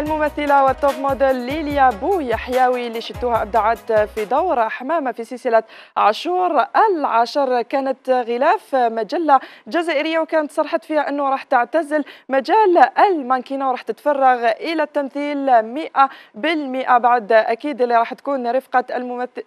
الممثلة والتوب موديل ليليا بو يحياوي اللي شدوها أبدعت في دور حمامة في سلسلة عاشور العاشر كانت غلاف مجلة جزائرية وكانت صرحت فيها أنه راح تعتزل مجال المانكينة وراح تتفرغ إلى التمثيل 100% بعد أكيد اللي راح تكون رفقة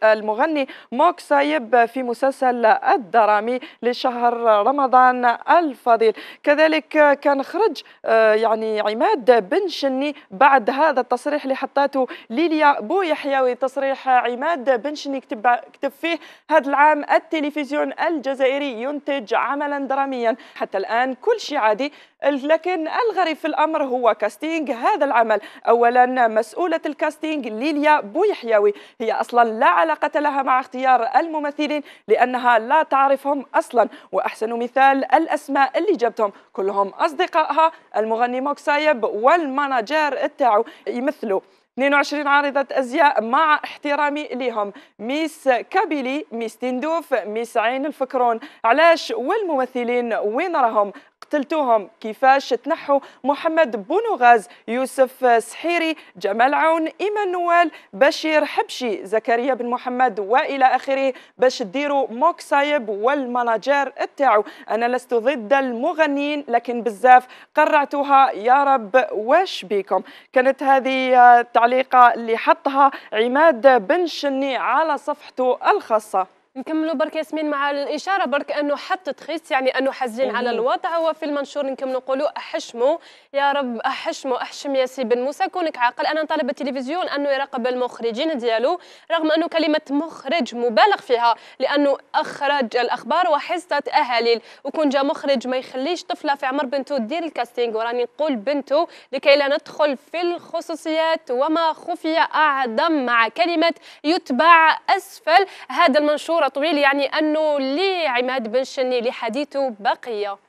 المغني موك سايب في مسلسل الدرامي لشهر رمضان الفضيل كذلك كان خرج آه، يعني عماد بن شني بعد هذا التصريح اللي حطاته ليليا بو يحيوي تصريح عماد بنشني كتب, كتب فيه هذا العام التلفزيون الجزائري ينتج عملا دراميا حتى الآن كل شيء عادي لكن الغريب في الأمر هو كاستينج هذا العمل أولا مسؤولة الكاستينج ليليا بويحيوي هي أصلا لا علاقة لها مع اختيار الممثلين لأنها لا تعرفهم أصلا وأحسن مثال الأسماء اللي جابتهم كلهم أصدقائها المغني موكسايب والماناجير تاعو يمثلوا 22 عارضة أزياء مع احترامي لهم ميس كابيلي ميس تندوف ميس عين الفكرون علاش والممثلين وين راهم قتلتوهم كيفاش تنحوا محمد بونوغاز يوسف سحيري جمال عون ايمانويل بشير حبشي زكريا بن محمد والى اخره باش ديروا موك صايب والمناجير تاعو انا لست ضد المغنيين لكن بزاف قرعتوها يا رب واش بيكم كانت هذه التعليقه اللي حطها عماد بن شني على صفحته الخاصه نكملوا برك ياسمين مع الاشاره برك انه حتى تخيس يعني انه حزين على الوضع وفي المنشور نكملوا نقولوا احشموا يا رب احشموا احشم يا سي بن موسى كونك عاقل انا نطالب التلفزيون انه يراقب المخرجين ديالو رغم انه كلمه مخرج مبالغ فيها لانه اخرج الاخبار وحصه اهاليل وكون جا مخرج ما يخليش طفله في عمر بنته دير الكاستينغ وراني نقول بنته لكي لا ندخل في الخصوصيات وما خفي اعظم مع كلمه يتبع اسفل هذا المنشور طويل يعني أنه لعماد بن شني لحديثه بقية